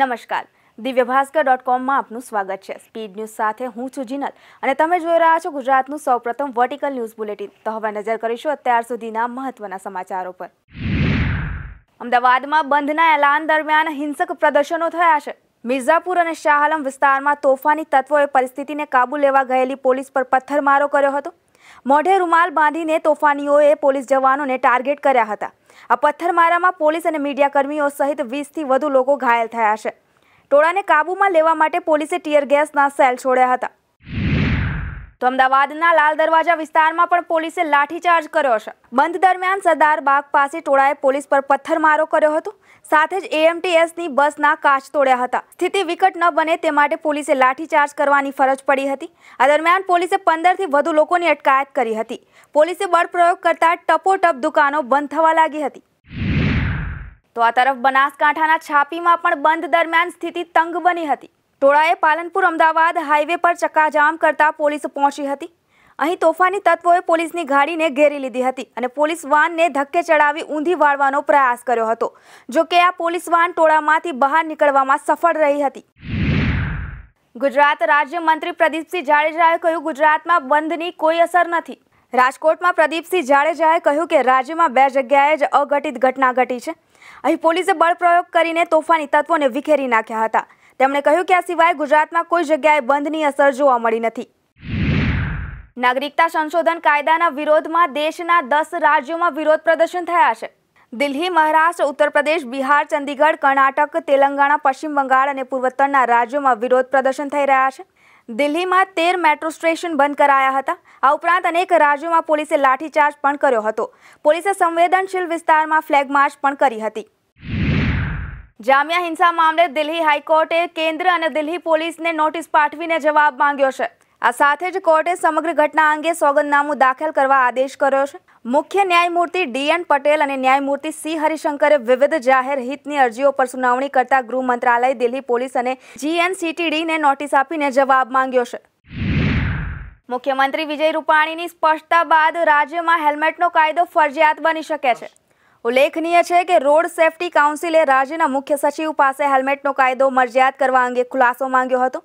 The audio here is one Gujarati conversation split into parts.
નમસ્કાર દિવ્ય ભાસ્કર ડોટ કોમમાં આપનું સ્વાગત છે સ્પીડ ન્યૂઝ સાથે હું છું જીનલ અને તમે જોઈ રહ્યા છો ગુજરાતનું સૌપ્રથમ વર્ટિકલ ન્યૂઝ બુલેટિન તો હવે નજર કરીશું અત્યાર સુધીના મહત્વના સમાચારો પર અમદાવાદમાં બંધના એલાન દરમિયાન હિંસક પ્રદર્શનો થયા છે મિર્ઝાપુર અને શાહઆલમ વિસ્તારમાં તોફાની તત્વોએ પરિસ્થિતિને કાબુ લેવા ગયેલી પોલીસ પર પથ્થરમારો કર્યો હતો મોઢે રૂમાલ બાંધીને તોફાનીઓએ પોલીસ જવાનોને ટાર્ગેટ કર્યા હતા આ પથ્થરમારામાં પોલીસ અને મીડિયાકર્મીઓ સહિત વીસથી વધુ લોકો ઘાયલ થયા છે ટોળાને કાબૂમાં લેવા માટે પોલીસે ટીયર ગેસના સેલ છોડ્યા હતા તો અમદાવાદના લાલ દરવાજા વિસ્તારમાં પણ પોલીસે લાઠીચાર્જ કર્યો છે બંધ દરમિયાન સરદાર બાગ પાસે ટોળાએ પોલીસ પર પથ્થરમારો કર્યો હતો સાથે જ એએમટીએસની બસના કાચ તોડ્યા હતા સ્થિતિ વિકટ ન બને તે માટે પોલીસે લાઠીચાર્જ કરવાની ફરજ પડી હતી આ દરમિયાન પોલીસે પંદરથી વધુ લોકોની અટકાયત કરી હતી પોલીસે બળપ્રયોગ કરતા ટપોટપ દુકાનો બંધ થવા લાગી હતી તો આ તરફ બનાસકાંઠાના છાપીમાં પણ બંધ દરમિયાન સ્થિતિ તંગ બની હતી ટોળાએ પાલનપુર અમદાવાદ હાઈવે પર ચક્કાજામ કરતા પોલીસ પહોંચી હતી અહીં તોફાની તત્વોએ પોલીસની ગાડીને ઘેરી લીધી હતી અને પોલીસ વાનને ધક્કે ચડાવી ઊંધી વાળવાનો પ્રયાસ કર્યો હતો જોકે આ પોલીસ વાન ટોળામાંથી બહાર નીકળવામાં સફળ રહી હતી ગુજરાત રાજ્યમંત્રી પ્રદીપસિંહ જાડેજાએ કહ્યું ગુજરાતમાં બંધની કોઈ અસર નથી રાજકોટમાં પ્રદીપસિંહ જાડેજાએ કહ્યું કે રાજ્યમાં બે જગ્યાએ જ અઘટિત ઘટના ઘટી છે અહીં પોલીસે બળપ્રયોગ કરીને તોફાની તત્વોને વિખેરી નાખ્યા હતા તેમણે કહ્યું કે આ સિવાય ગુજરાતમાં કોઈ જગ્યાએ બંધની અસર જોવા મળી નથી નાગરિકતા સંશોધન કાયદાના વિરોધમાં દેશના દસ રાજ્યોમાં વિરોધ પ્રદર્શન થયા છે દિલ્હી મહારાષ્ટ્ર ઉત્તર પ્રદેશ બિહાર ચંદીગઢ કર્ણાટક તેલંગાણા પશ્ચિમ બંગાળ અને પૂર્વોત્તરના રાજ્યોમાં વિરોધ પ્રદર્શન થઈ રહ્યા છે દિલ્હીમાં તેર મેટ્રો સ્ટેશન બંધ કરાયા હતા આ ઉપરાંત અનેક રાજ્યોમાં પોલીસે લાઠીચાર્જ પણ કર્યો હતો પોલીસે સંવેદનશીલ વિસ્તારમાં ફ્લેગ માર્ચ પણ કરી હતી જામ્યા હિંસા મામલે દિલ્હી હાઈકોર્ટે કેન્દ્ર અને દિલ્હી પોલીસને નોટિસ પાઠવીને જવાબ માંગ્યો છે આ સાથે જ કોર્ટે સમગ્ર ઘટના અંગે સોગંદનામું દાખલ કરવા આદેશ કર્યો છે મુખ્ય ન્યાયમૂર્તિ ડીએન પટેલ અને ન્યાયમૂર્તિ સી હરિશંકરે વિવિધ જાહેર હિતની અરજીઓ પર સુનાવણી કરતા ગૃહ મંત્રાલય દિલ્હી પોલીસ અને જીએનસીટીડીને નોટિસ આપીને જવાબ માંગ્યો છે મુખ્યમંત્રી વિજય રૂપાણીની સ્પષ્ટતા બાદ રાજ્યમાં હેલ્મેટનો કાયદો ફરજિયાત બની શકે છે ઉલ્લેખનીય છે કે રોડ સેફટી કાઉન્સિલે રાજ્યના મુખ્ય સચિવ પાસે હેલ્મેટનો કાયદો મરજિયાત કરવા અંગે ખુલાસો માંગ્યો હતો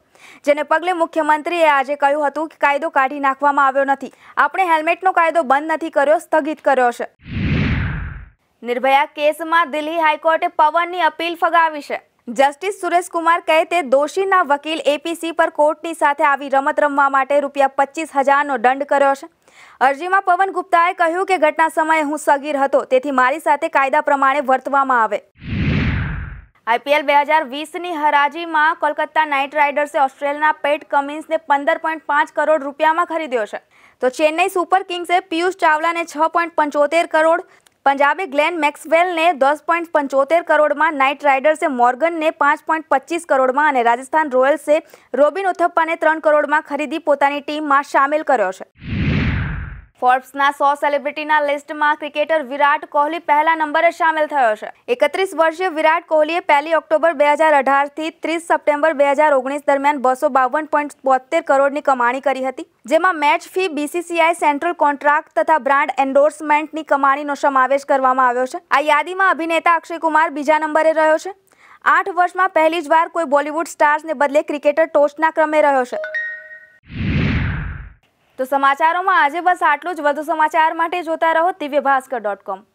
જેને પગલે મુખ્યમંત્રીએ આજે કહ્યું હતું કે કાયદો કાઢી નાખવામાં આવ્યો નથી આપણે હેલ્મેટનો કાયદો બંધ નથી કર્યો સ્થગિત કર્યો છે નિર્ભયા કેસમાં દિલ્હી હાઈકોર્ટે પવનની અપીલ ફગાવી છે જસ્ટિસ સુરેશકુમાર કહે તે દોષીના વકીલ એપીસી પર કોર્ટની સાથે આવી રમત રમવા માટે રૂપિયા પચીસ હજારનો દંડ કર્યો છે અરજીમાં પવન ગુપ્તાએ કહ્યું કે ઘટના સમયે હું સગીર હતો તેથી મારી સાથે કાયદા પ્રમાણે વર્તવામાં આવે આઈપીએલ બે હજાર વીસની હરાજીમાં કોલકાતા નાઇટ રાઇડર્સે ઓસ્ટ્રેલિયાના પેટ કમિન્સને પંદર પોઈન્ટ પાંચ કરોડ રૂપિયામાં ખરીદ્યો છે તો ચેન્નઈ સુપર કિંગ્સે પિયુષ ચાવલાને છ પોઈન્ટ પંચોતેર કરોડ पंजाबी ગ્લેન મેક્સવેલને દસ પોઈન્ટ પંચોતેર કરોડમાં નાઇટ રાઇડર્સે મોર્ગનને પાંચ પોઈન્ટ પચીસ કરોડમાં અને રાજસ્થાન રોયલ્સે રોબિન ઉથપ્પાને ત્રણ કરોડમાં ખરીદી પોતાની ટીમમાં સામેલ કર્યો છે ફોર્બ્સના સો સેલિબ્રિટીના લિસ્ટમાં ક્રિકેટર વિરાટ કોહલી પહેલા નંબરે સામેલ થયો છે એકત્રીસ વર્ષીય વિરાટ કોહલીએ પહેલી ઓક્ટોબર બે હજાર અઢારથી ત્રીસ સપ્ટેમ્બર બે હજાર ઓગણીસ દરમિયાન બસો બાવન પોઈન્ટ બોતેર કરોડની કમાણી કરી હતી જેમાં match fee BCCI central contract તથા બ્રાન્ડ એન્ડોર્સમેન્ટની કમાણીનો સમાવેશ કરવામાં આવ્યો છે આ યાદીમાં અભિનેતા અક્ષય કુમાર બીજા નંબરે રહ્યો છે આઠ વર્ષમાં પહેલી જ વાર કોઈ બોલિવૂડ સ્ટાર્સને બદલે ક્રિકેટર ટોચના ક્રમે રહ્યો છે તો સમાચારોમાં આજે બસ આટલું જ વધુ સમાચાર માટે જોતા રહો દિવ્ય ભાસ્કર ડોટ કોમ